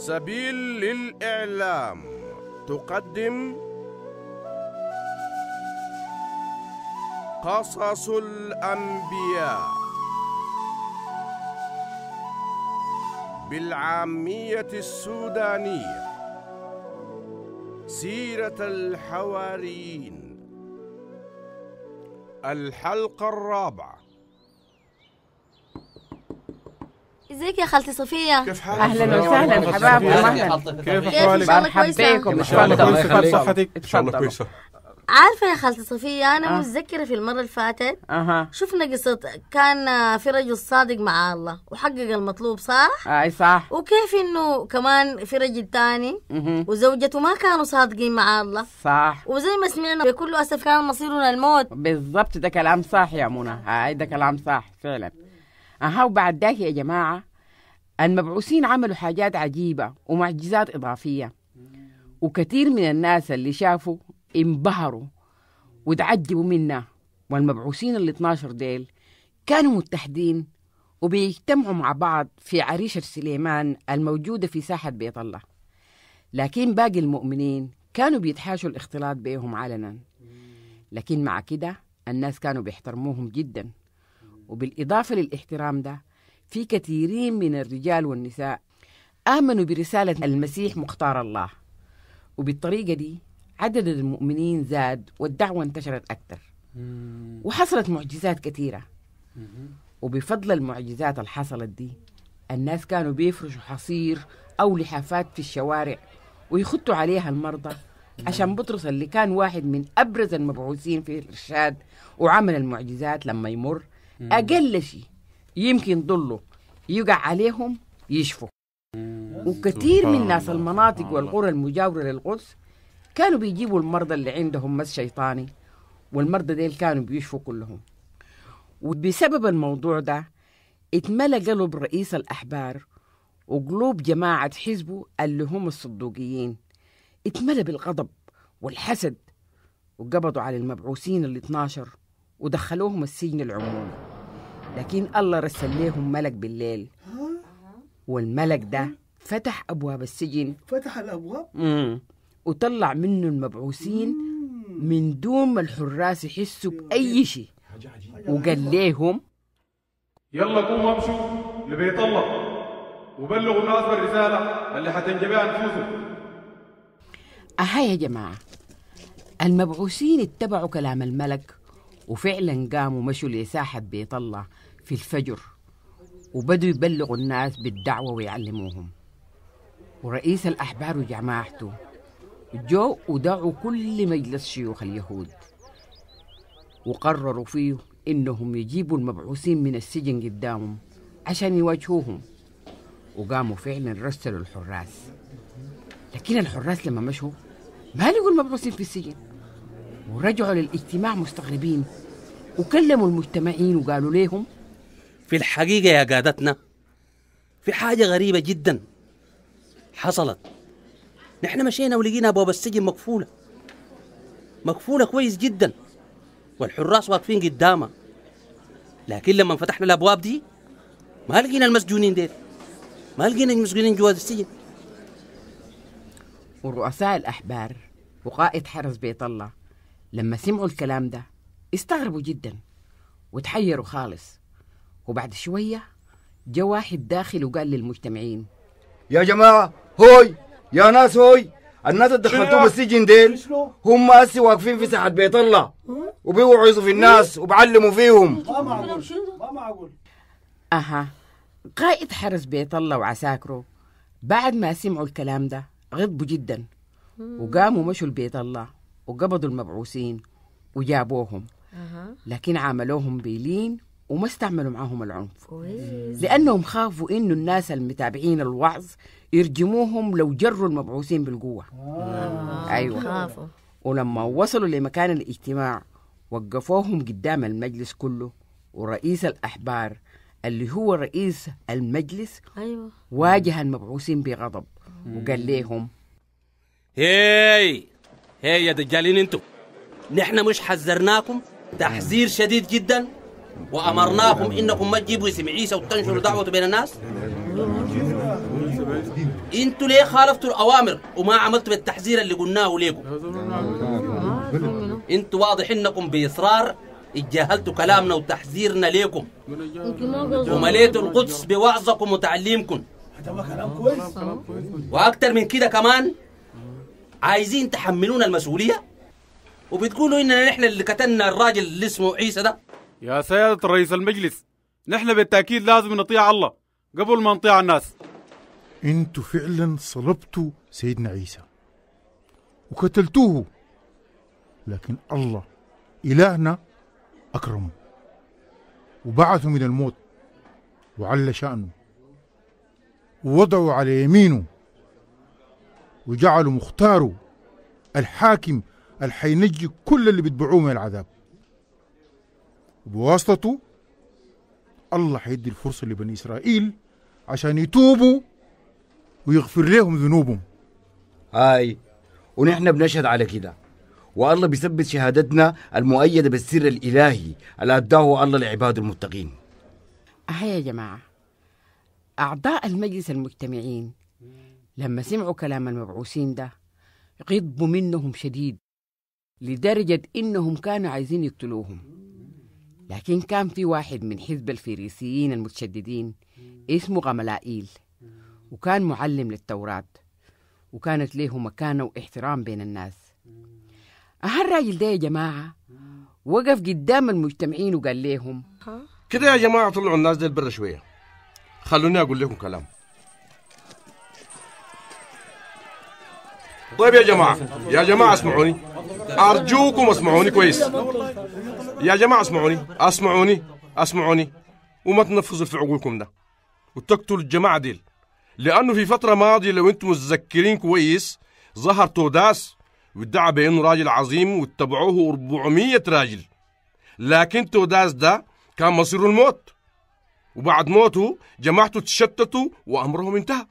سبيل للإعلام تقدم قصص الأنبياء بالعامية السودانية سيرة الحواريين الحلقة الرابعة ازيك يا خالتي صفية؟ كيف حالك؟ اهلا وسهلا حبايبكم كيف حالك كيف ان شاء الله كويسة؟ ان شاء الله كويسة صحتك؟ ان شاء الله كويسة عارفة يا خالتي صفية أنا أه. متذكرة في المرة اللي فاتت أه. شفنا قصة كان في رجل صادق مع الله وحقق المطلوب صح؟ أي صح وكيف إنه كمان في رجل ثاني وزوجته ما كانوا صادقين مع الله صح وزي ما سمعنا بكل أسف كان مصيرنا الموت بالضبط ده كلام صح يا منى ده كلام صح فعلا أها وبعد ذاك يا جماعة المبعوثين عملوا حاجات عجيبة ومعجزات إضافية وكثير من الناس اللي شافوا انبهروا وتعجبوا منا والمبعوثين ال 12 ديل كانوا متحدين وبيجتمعوا مع بعض في عريش سليمان الموجودة في ساحة بيت الله لكن باقي المؤمنين كانوا بيتحاشوا الاختلاط بيهم علنا لكن مع كده الناس كانوا بيحترموهم جدا وبالإضافة للاحترام ده في كثيرين من الرجال والنساء آمنوا برسالة المسيح مختار الله وبالطريقة دي عدد المؤمنين زاد والدعوة انتشرت أكثر وحصلت معجزات كثيرة وبفضل المعجزات اللي حصلت دي الناس كانوا بيفرشوا حصير أو لحافات في الشوارع ويخطوا عليها المرضى نعم. عشان بطرس اللي كان واحد من أبرز المبعوثين في الإرشاد وعمل المعجزات لما يمر اقل شيء يمكن ضله يقع عليهم يشفوا وكثير من ناس المناطق والقرى المجاورة للقدس كانوا بيجيبوا المرضى اللي عندهم مس شيطاني والمرضى ديل كانوا بيشفوا كلهم وبسبب الموضوع ده اتملى قلب رئيس الأحبار وقلوب جماعة حزبه اللي هم الصدوقيين اتملى بالغضب والحسد وقبضوا على المبعوثين ال 12 ودخلوهم السجن العمومي لكن الله رسل لهم ملك بالليل والملك ده فتح أبواب السجن فتح الأبواب؟ امم وطلع منه المبعوثين من دون ما الحراس يحسوا بأي شيء وقال لهم يلا قوموا امشوا لبيت الله وبلغوا الناس بالرسالة اللي حتنجبها نفوسهم أها يا جماعة المبعوثين اتبعوا كلام الملك وفعلا قاموا مشوا لساحة بيت الله في الفجر وبدوا يبلغوا الناس بالدعوة ويعلموهم ورئيس الأحبار وجماعته جو ودعوا كل مجلس شيوخ اليهود وقرروا فيه إنهم يجيبوا المبعوثين من السجن قدامهم عشان يواجهوهم وقاموا فعلا رسلوا الحراس لكن الحراس لما مشوا ما لقوا المبعوثين في السجن ورجعوا للاجتماع مستغربين وكلموا المجتمعين وقالوا ليهم في الحقيقة يا قادتنا في حاجة غريبة جدا حصلت نحن مشينا ولقينا أبواب السجن مقفولة مقفولة كويس جدا والحراس واقفين قدامها لكن لما فتحنا الأبواب دي ما لقينا المسجونين دي ما لقينا المسجونين جوا السجن ورؤساء الأحبار وقائد حرس بيت الله لما سمعوا الكلام ده استغربوا جدا وتحيروا خالص وبعد شوية جا واحد داخل وقال للمجتمعين يا جماعة هوي يا ناس هوي الناس اللي دخلتوهم السجن ديل هم هسه واقفين في ساحة بيت الله أه؟ وبيوعظوا في الناس وبعلموا فيهم ما معقول ما معقول أها قائد حرس بيت الله وعساكره بعد ما سمعوا الكلام ده غضبوا جدا أه. وقاموا مشوا لبيت الله وقبضوا المبعوثين وجابوهم لكن عاملوهم بيلين وما استعملوا معاهم العنف لأنهم خافوا إنه الناس المتابعين الوعظ يرجموهم لو جروا المبعوثين بالقوة آه. أيوة خافوا. ولما وصلوا لمكان الاجتماع وقفوهم قدام المجلس كله ورئيس الأحبار اللي هو رئيس المجلس أيوة. واجه المبعوثين بغضب وقال لهم هي هي يا دجالين انتم نحن مش حذرناكم تحذير شديد جدا وأمرناكم إنكم ما تجيبوا اسم عيسى وتنشروا دعوته بين الناس انتوا ليه خالفتوا الأوامر وما عملتوا بالتحذير اللي قلناه ليكم انتوا واضح إنكم بإصرار اتجاهلتوا كلامنا وتحذيرنا ليكم ومليتوا القدس بوعظكم وتعليمكم وأكثر من كده كمان عايزين تحملونا المسؤولية وبتقولوا إننا نحن اللي قتلنا الراجل اللي اسمه عيسى ده يا سيادة رئيس المجلس نحن بالتأكيد لازم نطيع الله قبل ما نطيع الناس انتوا فعلا صلبتوا سيدنا عيسى وقتلتوه لكن الله إلهنا أكرمه وبعثه من الموت وعلى شأنه ووضعوا على يمينه وجعلوا مختاره الحاكم اللي حينجي كل اللي بيتبعوه من العذاب وبواسطته الله حيدي الفرصة لبني إسرائيل عشان يتوبوا ويغفر لهم ذنوبهم هاي ونحن بنشهد على كده والله بيثبت شهادتنا المؤيدة بالسر الإلهي اللي أداه الله لعباد المتقين أهي يا جماعة أعضاء المجلس المجتمعين لما سمعوا كلام المبعوثين ده غضبوا منهم شديد لدرجة إنهم كانوا عايزين يقتلوهم لكن كان في واحد من حزب الفريسيين المتشددين اسمه غملائيل وكان معلم للتوراة وكانت له مكانة واحترام بين الناس أها الراجل ده يا جماعة وقف قدام المجتمعين وقال لهم كده يا جماعة طلعوا الناس دي البر شوية خلوني أقول لكم كلام طيب يا جماعة يا جماعة اسمعوني أرجوكم اسمعوني كويس يا جماعة اسمعوني اسمعوني اسمعوني وما تنفذوا في عقولكم ده وتقتلوا الجماعة ديل لأنه في فترة ماضية لو أنتم متذكرين كويس ظهر توداس وادعى بأنه راجل عظيم واتبعوه 400 راجل لكن توداس ده كان مصيره الموت وبعد موته جماعته تشتتوا وأمرهم انتهى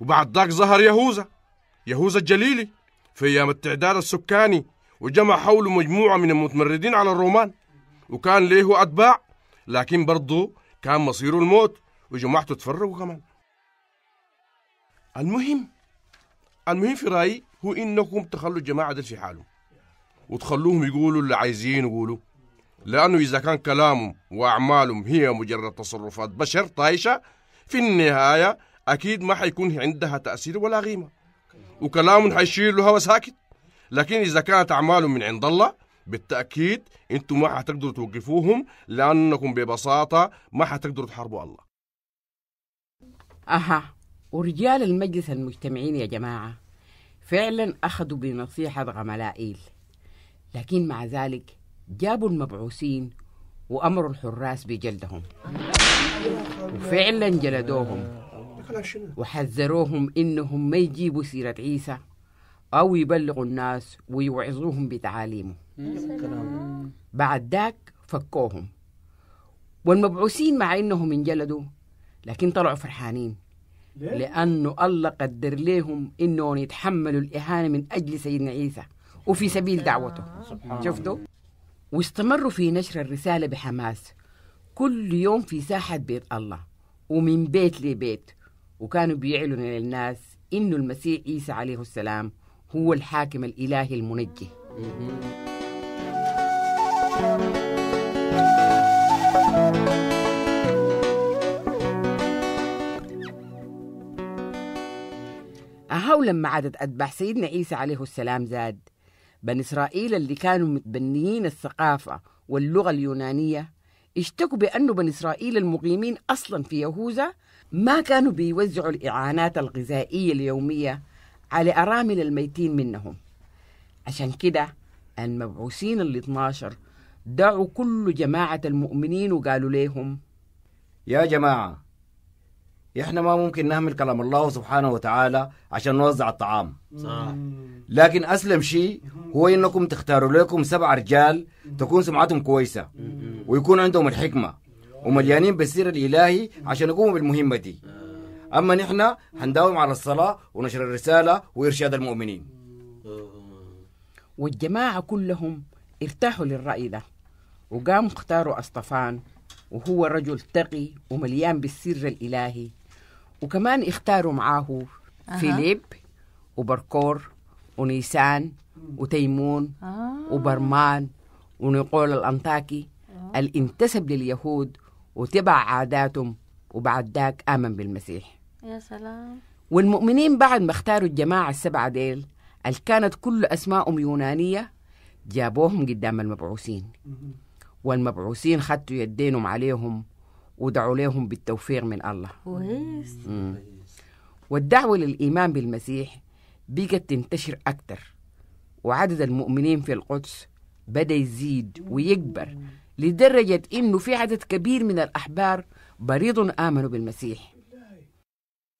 وبعد ذاك ظهر يهوذا يهوذا الجليلي في أيام التعداد السكاني وجمع حوله مجموعة من المتمردين على الرومان وكان له أتباع لكن برضه كان مصيره الموت وجماعته تفرقوا كمان المهم المهم في رأيي هو إنكم تخلوا الجماعة دي في حالهم وتخلوهم يقولوا اللي عايزين يقولوا لأنه إذا كان كلامهم وأعمالهم هي مجرد تصرفات بشر طايشة في النهاية أكيد ما حيكون عندها تأثير ولا قيمة وكلامهم حيشيل له هوا ساكت لكن إذا كانت أعمالهم من عند الله بالتأكيد أنتم ما حتقدروا توقفوهم لأنكم ببساطة ما حتقدروا تحاربوا الله أها ورجال المجلس المجتمعين يا جماعة فعلا أخذوا بنصيحة غملائيل لكن مع ذلك جابوا المبعوثين وأمروا الحراس بجلدهم وفعلا جلدوهم وحذروهم إنهم ما يجيبوا سيرة عيسى أو يبلغوا الناس ويوعظوهم بتعاليمه بعد ذاك فكوهم والمبعوثين مع إنهم انجلدوا لكن طلعوا فرحانين لأنه الله قدر لهم إنهم يتحملوا الإهانة من أجل سيدنا عيسى وفي سبيل دعوته شفتوا؟ واستمروا في نشر الرسالة بحماس كل يوم في ساحة بيت الله ومن بيت لبيت وكانوا بيعلنوا للناس إنه المسيح عيسى عليه السلام هو الحاكم الإلهي المنجي أهو لما عادت أتباع سيدنا عيسى عليه السلام زاد بني إسرائيل اللي كانوا متبنيين الثقافة واللغة اليونانية اشتكوا بأنه بني إسرائيل المقيمين أصلا في يهوذا ما كانوا بيوزعوا الإعانات الغذائية اليومية على أرامل الميتين منهم عشان كده المبعوثين ال 12 دعوا كل جماعة المؤمنين وقالوا ليهم يا جماعة إحنا ما ممكن نهمل كلام الله سبحانه وتعالى عشان نوزع الطعام صح. لكن أسلم شيء هو إنكم تختاروا لكم سبع رجال تكون سمعتهم كويسة ويكون عندهم الحكمة ومليانين بالسير الإلهي عشان يقوموا بالمهمة دي آه. اما نحن هنداوم على الصلاه ونشر الرساله وارشاد المؤمنين والجماعه كلهم ارتاحوا للراي ده وقاموا اختاروا اصطفان وهو رجل تقي ومليان بالسر الالهي وكمان اختاروا معاه أه. فيليب وبركور ونيسان وتيمون آه. وبرمان ونقول الأنطاكي آه. الانتسب لليهود وتبع عاداتهم وبعد ذاك آمن بالمسيح يا سلام والمؤمنين بعد ما اختاروا الجماعة السبعة ديل اللي كانت كل أسمائهم يونانية جابوهم قدام المبعوثين والمبعوثين خدوا يدينهم عليهم ودعوا لهم بالتوفيق من الله كويس والدعوة للإيمان بالمسيح بقت تنتشر أكثر وعدد المؤمنين في القدس بدأ يزيد ويكبر لدرجة إنه في عدد كبير من الأحبار بريض آمنوا بالمسيح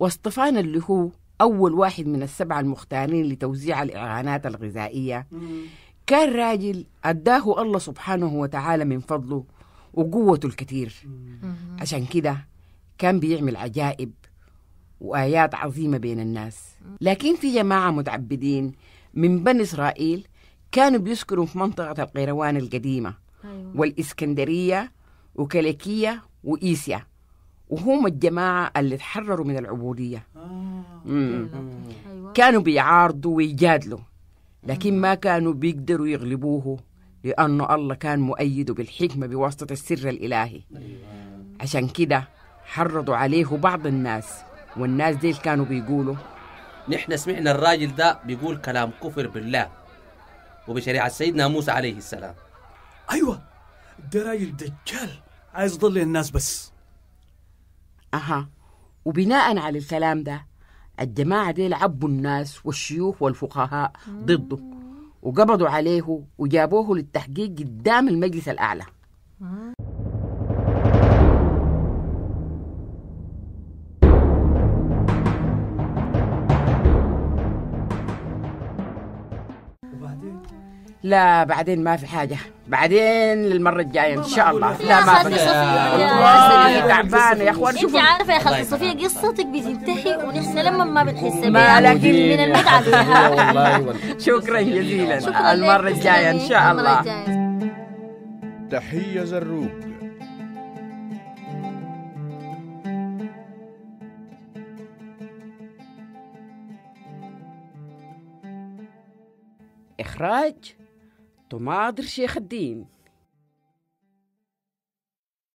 واصطفان اللي هو أول واحد من السبعة المختارين لتوزيع الإعانات الغذائية كان راجل أداه الله سبحانه وتعالى من فضله وقوته الكثير عشان كده كان بيعمل عجائب وآيات عظيمة بين الناس لكن في جماعة متعبدين من بني إسرائيل كانوا بيسكنوا في منطقة القيروان القديمة أيوة. والإسكندرية وكلكية وإيسيا وهم الجماعة اللي تحرروا من العبودية آه. أيوة. كانوا بيعارضوا ويجادلوا لكن ما كانوا بيقدروا يغلبوه لأنه الله كان مؤيده بالحكمة بواسطة السر الإلهي أيوة. عشان كده حرضوا عليه بعض الناس والناس ديل كانوا بيقولوا نحن سمعنا الراجل ده بيقول كلام كفر بالله وبشريعة سيدنا موسى عليه السلام أيوة ده راجل دجال عايز يضل الناس بس أها وبناء على الكلام ده الجماعة دي عبوا الناس والشيوخ والفقهاء ضده وقبضوا عليه وجابوه للتحقيق قدام المجلس الأعلى لا بعدين ما في حاجة بعدين للمرة الجاية إن شاء الله لا ما في والله تعبانة يا أخوان أنت عارفة يا خالتي صفية قصتك بتنتهي ونحن لما ما بنحس بها لكن من المتعة والله شكرا جزيلا المرة الجاية إن شاء الله تحية زروق إخراج Tomader je gedien.